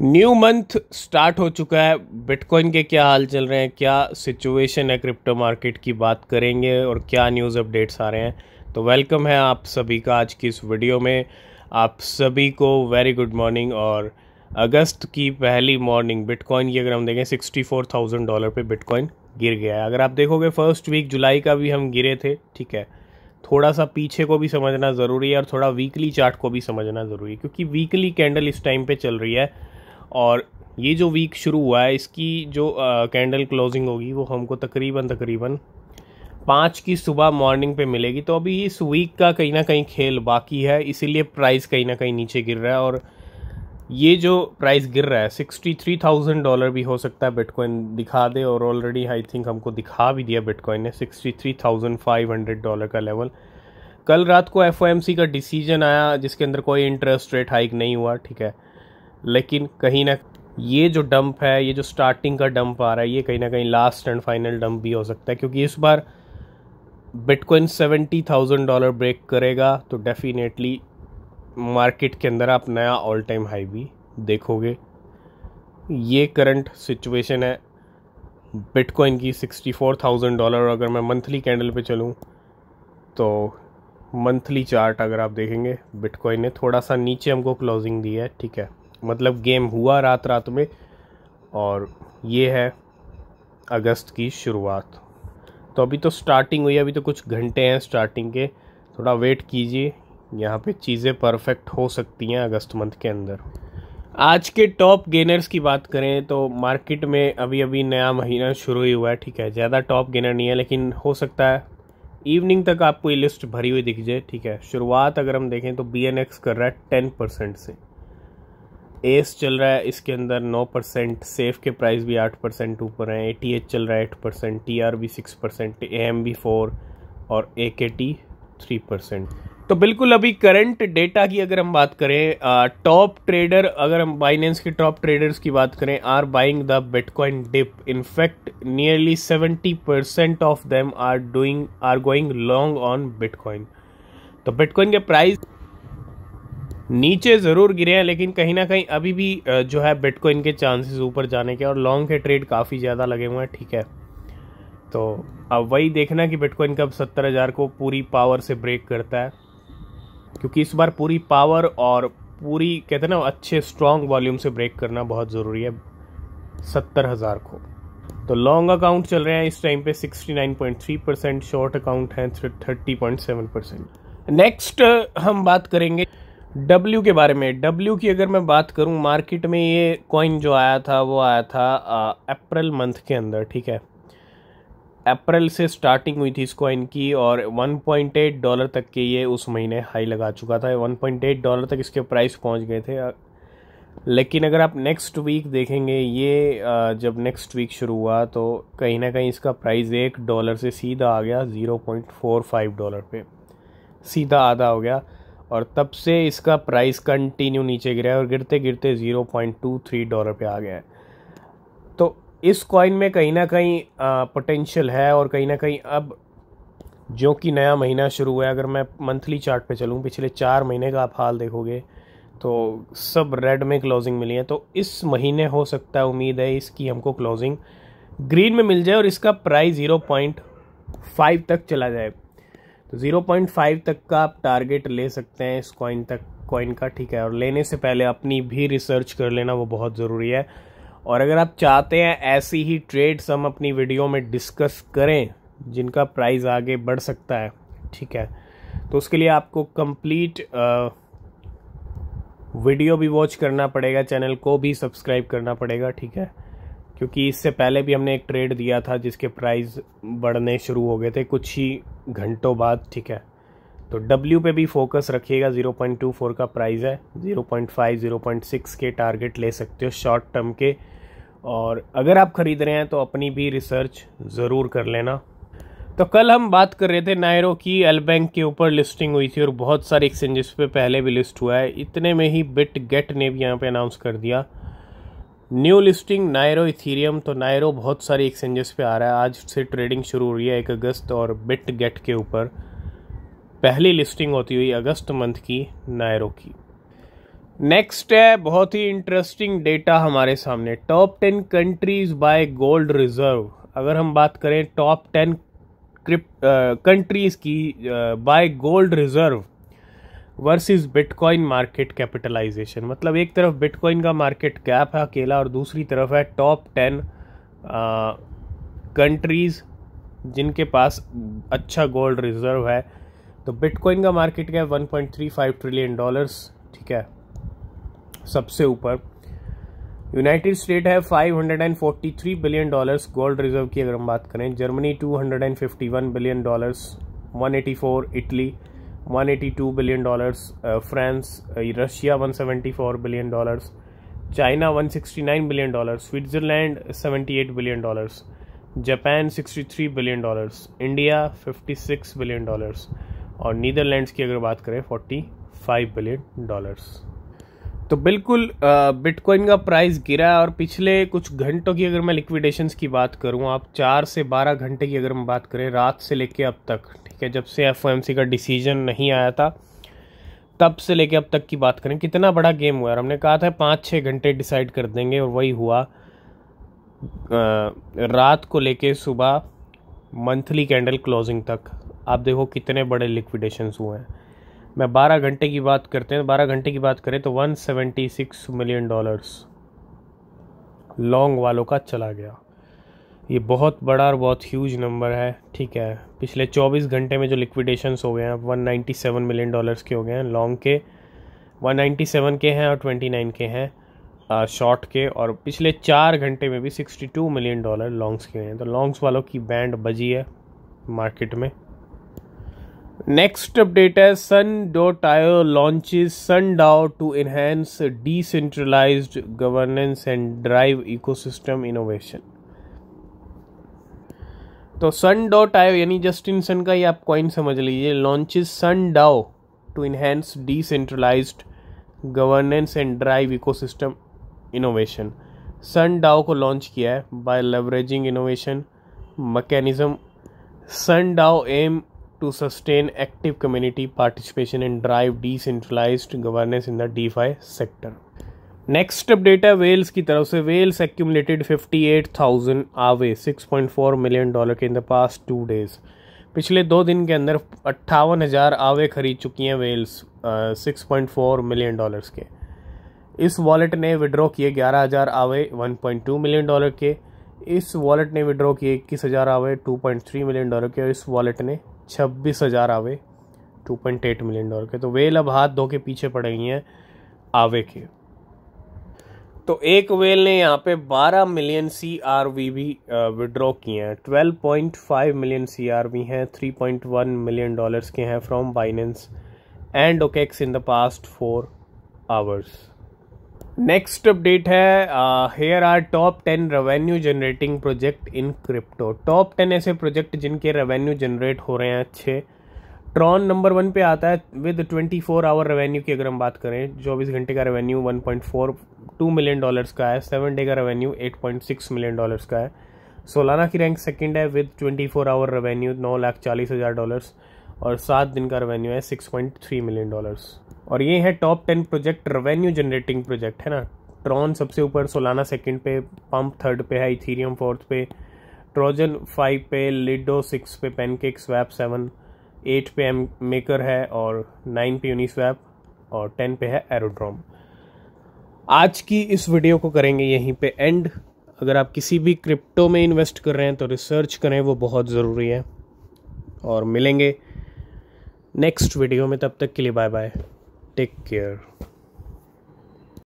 new month start हो चुका है बिटकॉइन के क्या हाल चल रहे हैं क्या सिचुएशन है क्रिप्टो मार्केट की बात करेंगे और क्या न्यूज़ अपडेट्स आ रहे हैं तो वेलकम है आप सभी का आज की इस वीडियो में आप सभी को वेरी गुड मॉर्निंग और अगस्त की पहली मॉर्निंग बिटकॉइन की अगर हम देखें सिक्सटी फोर थाउजेंड डॉलर पर बिटकॉइन गिर गया है अगर आप देखोगे फर्स्ट वीक जुलाई का भी हम गिरे थे ठीक है थोड़ा सा पीछे को भी समझना ज़रूरी है और थोड़ा वीकली चार्ट को भी समझना ज़रूरी है क्योंकि वीकली कैंडल इस टाइम पे चल रही है और ये जो वीक शुरू हुआ है इसकी जो कैंडल क्लोजिंग होगी वो हमको तकरीबन तकरीबन पाँच की सुबह मॉर्निंग पे मिलेगी तो अभी इस वीक का कहीं ना कहीं खेल बाकी है इसीलिए प्राइस कहीं ना कहीं नीचे गिर रहा है और ये जो प्राइस गिर रहा है सिक्सटी थ्री थाउजेंड डॉलर भी हो सकता है बिटकॉइन दिखा दे और ऑलरेडी आई थिंक हमको दिखा भी दिया बिटकॉइन ने sixty three thousand five hundred dollar का लेवल कल रात को एफ का डिसीजन आया जिसके अंदर कोई इंटरेस्ट रेट हाइक नहीं हुआ ठीक है लेकिन कहीं ना ये जो डंप है ये जो स्टार्टिंग का डंप आ रहा है ये कहीं ना कहीं लास्ट एंड फाइनल डंप भी हो सकता है क्योंकि इस बार bitcoin seventy thousand dollar break करेगा तो डेफिनेटली मार्केट के अंदर आप नया ऑल टाइम हाई भी देखोगे ये करंट सिचुएशन है बिटकॉइन की सिक्सटी फोर थाउजेंड डॉलर अगर मैं मंथली कैंडल पे चलूँ तो मंथली चार्ट अगर आप देखेंगे बिटकॉइन ने थोड़ा सा नीचे हमको क्लोजिंग दी है ठीक है मतलब गेम हुआ रात रात में और ये है अगस्त की शुरुआत तो अभी तो स्टार्टिंग हुई अभी तो कुछ घंटे हैं स्टार्टिंग के थोड़ा वेट कीजिए यहाँ पे चीज़ें परफेक्ट हो सकती हैं अगस्त मंथ के अंदर आज के टॉप गेनर्स की बात करें तो मार्केट में अभी अभी नया महीना शुरू ही हुआ है ठीक है ज़्यादा टॉप गेनर नहीं है लेकिन हो सकता है इवनिंग तक आपको ये लिस्ट भरी हुई दिख जाए ठीक है शुरुआत अगर हम देखें तो बी कर रहा है टेन परसेंट से एस चल रहा है इसके अंदर नौ परसेंट सेफ के प्राइस भी आठ परसेंट ऊपर हैं ए टी एच चल रहा है एट परसेंट टी आर भी सिक्स परसेंट ए एम भी फोर और ए के टी थ्री परसेंट तो बिल्कुल अभी करंट डेटा की अगर हम बात करें टॉप ट्रेडर अगर हम बाइनेंस के टॉप ट्रेडर्स की बात करें are buying the bitcoin dip in fact nearly seventy percent of them are doing are going long on bitcoin तो बिटकॉइन के प्राइस नीचे ज़रूर गिरे हैं लेकिन कहीं ना कहीं अभी भी जो है बिटकॉइन के चांसेस ऊपर जाने के और लॉन्ग के ट्रेड काफ़ी ज़्यादा लगे हुए हैं ठीक है तो अब वही देखना कि बिटकॉइन कब सत्तर हज़ार को पूरी पावर से ब्रेक करता है क्योंकि इस बार पूरी पावर और पूरी कहते हैं ना अच्छे स्ट्रॉन्ग वॉल्यूम से ब्रेक करना बहुत ज़रूरी है सत्तर हज़ार को तो लॉन्ग अकाउंट चल रहे हैं इस टाइम पे थ्री परसेंट शॉर्ट अकाउंट हैं सेवन परसेंट नेक्स्ट हम बात करेंगे डब्ल्यू के बारे में डब्ल्यू की अगर मैं बात करूं मार्केट में ये कॉइन जो आया था वो आया था अप्रैल मंथ के अंदर ठीक है अप्रैल से स्टार्टिंग हुई थी इस कॉइन की और 1.8 डॉलर तक के ये उस महीने हाई लगा चुका था 1.8 डॉलर तक इसके प्राइस पहुंच गए थे लेकिन अगर आप नेक्स्ट वीक देखेंगे ये जब नेक्स्ट वीक शुरू हुआ तो कहीं ना कहीं इसका प्राइस एक डॉलर से सीधा आ गया 0.45 डॉलर पे सीधा आधा हो गया और तब से इसका प्राइस कंटिन्यू नीचे गिरा है और गिरते गिरते zero point two three dollar पे आ गया है तो इस कॉइन में कहीं ना कहीं पोटेंशियल है और कहीं ना कहीं अब जो कि नया महीना शुरू हुआ है अगर मैं मंथली चार्ट पे चलूँ पिछले चार महीने का आप हाल देखोगे तो सब रेड में क्लोजिंग मिली है तो इस महीने हो सकता है उम्मीद है इसकी हमको क्लोजिंग ग्रीन में मिल जाए और इसका प्राइस ज़ीरो पॉइंट फाइव तक चला जाए तो 0.5 तक का आप टारगेट ले सकते हैं इस कॉइन तक कॉइन का ठीक है और लेने से पहले अपनी भी रिसर्च कर लेना वो बहुत ज़रूरी है और अगर आप चाहते हैं ऐसी ही ट्रेड्स हम अपनी वीडियो में डिस्कस करें जिनका प्राइस आगे बढ़ सकता है ठीक है तो उसके लिए आपको कंप्लीट वीडियो भी वॉच करना पड़ेगा चैनल को भी सब्सक्राइब करना पड़ेगा ठीक है क्योंकि इससे पहले भी हमने एक ट्रेड दिया था जिसके प्राइस बढ़ने शुरू हो गए थे कुछ ही घंटों बाद ठीक है तो W पे भी फोकस रखिएगा 0.24 का प्राइस है 0.5 0.6 के टारगेट ले सकते हो शॉर्ट टर्म के और अगर आप ख़रीद रहे हैं तो अपनी भी रिसर्च ज़रूर कर लेना तो कल हम बात कर रहे थे नायरो की एल बैंक के ऊपर लिस्टिंग हुई थी और बहुत सारे एक्सचेंजेस पे पहले भी लिस्ट हुआ है इतने में ही बिट गेट ने भी यहाँ पे अनाउंस कर दिया न्यू लिस्टिंग नायरो इथीरियम तो नायरो बहुत सारी एक्सचेंजेस पे आ रहा है आज से ट्रेडिंग शुरू हो रही है एक अगस्त और बिट गेट के ऊपर पहली लिस्टिंग होती हुई अगस्त मंथ की नायरो की नेक्स्ट है बहुत ही इंटरेस्टिंग डेटा हमारे सामने top ten countries by gold reserve अगर हम बात करें टॉप टेन कंट्रीज की by gold reserve versus bitcoin market capitalisation मतलब एक तरफ बिटकॉइन का मार्केट कैप है अकेला और दूसरी तरफ है टॉप टेन कंट्रीज़ जिनके पास अच्छा गोल्ड रिजर्व है तो बिटकॉइन का मार्केट कैप 1.35 ट्रिलियन डॉलर्स ठीक है सबसे ऊपर यूनाइटेड स्टेट है 543 बिलियन डॉलर्स गोल्ड रिजर्व की अगर हम बात करें Germany 251 billion dollars 184 Italy 182 billion dollars France Russia 174 billion dollars China 169 billion dollars Switzerland 78 billion dollars Japan 63 billion dollars India 56 billion dollars और नीदरलैंड्स की अगर बात करें 45 बिलियन डॉलर्स तो बिल्कुल बिटकॉइन का प्राइस गिरा और पिछले कुछ घंटों की अगर मैं लिक्विडेशंस की बात करूं आप चार से बारह घंटे की अगर हम बात करें रात से लेके अब तक ठीक है जब से एफ का डिसीजन नहीं आया था तब से लेके अब तक की बात करें कितना बड़ा गेम हुआ और हमने कहा था पाँच छः घंटे डिसाइड कर देंगे और वही हुआ रात को लेके सुबह मंथली कैंडल क्लोजिंग तक आप देखो कितने बड़े लिक्विडेशंस हुए हैं मैं 12 घंटे की बात करते हैं 12 घंटे की बात करें तो 176 मिलियन डॉलर्स लॉन्ग वालों का चला गया ये बहुत बड़ा और बहुत ह्यूज नंबर है ठीक है पिछले 24 घंटे में जो लिक्विडेशंस हो गए हैं 197 मिलियन डॉलर्स के हो गए हैं लॉन्ग के 197 के हैं और 29 के हैं शॉर्ट के और पिछले चार घंटे में भी 62 मिलियन डॉलर लॉन्ग्स के हैं तो लॉन्ग्स वालों की बैंड बजी है मार्केट में नेक्स्ट अपडेट है Next आयो is Sun DAO to to enhance decentralized governance and drive ecosystem innovation तो सन डॉट आयो यानी जस्टिन सन का ये आप कॉइन समझ लीजिए launches Sun DAO to enhance decentralize governance and drive ecosystem innovation Sun DAO को लॉन्च किया है by leveraging innovation mechanism Sun DAO aim to sustain active community participation participation drive decentralize governance in the DeFi sector next update है whales की तरफ से whales fifty eight thousand Aave six point four million dollar के in the past two days पिछले दो दिन के अंदर अट्ठावन हज़ार आवे खरीद चुकी हैं whales six point four million dollars के इस वॉलेट ने विड्रॉ किए ग्यारह हज़ार Aave one point two million dollar के इस वॉलेट ने विड्रॉ किए इक्कीस हज़ार Aave two point three million dollar के और इस वॉलेट ने छब्बीस हज़ार Aave two point eight million dollar के तो वेल अब हाथ धो के पीछे पड़ गई हैं आवे के तो एक वेल ने यहाँ पे 12 मिलियन सी आर वी भी विड्रॉ किए हैं 12.5 मिलियन सी आर वी हैं 3.1 मिलियन डॉलर्स के हैं from Binance and OKX in the past four hours next update है here are top ten revenue generating project in crypto top ten ऐसे project जिनके revenue generate हो रहे हैं अच्छे ट्रॉन नंबर वन पे आता है with twenty four hour revenue की अगर हम बात करें चौबीस घंटे का revenue one point four two million dollars का है सेवन डे का revenue eight point six million dollars का है सोलाना की रैंक सेकेंड है with twenty four hour revenue नौ लाख चालीस हज़ार डॉलर्स और सात दिन का रेवेन्यू है six point three million dollars और ये है top ten project revenue generating project है ना ट्रॉन सबसे ऊपर सोलाना सेकंड पे पम्प थर्ड पे है इथीरियम फोर्थ पे ट्रोजन फाइव पे लिडो सिक्स पे पेनकेक स्वैप सेवन एट पे एम मेकर है और नाइन पे यूनिस्वैप और टेन पे है एरोड्रोम आज की इस वीडियो को करेंगे यहीं पे एंड अगर आप किसी भी क्रिप्टो में इन्वेस्ट कर रहे हैं तो रिसर्च करें वो बहुत ज़रूरी है और मिलेंगे नेक्स्ट वीडियो में तब तक के लिए बाय बाय take care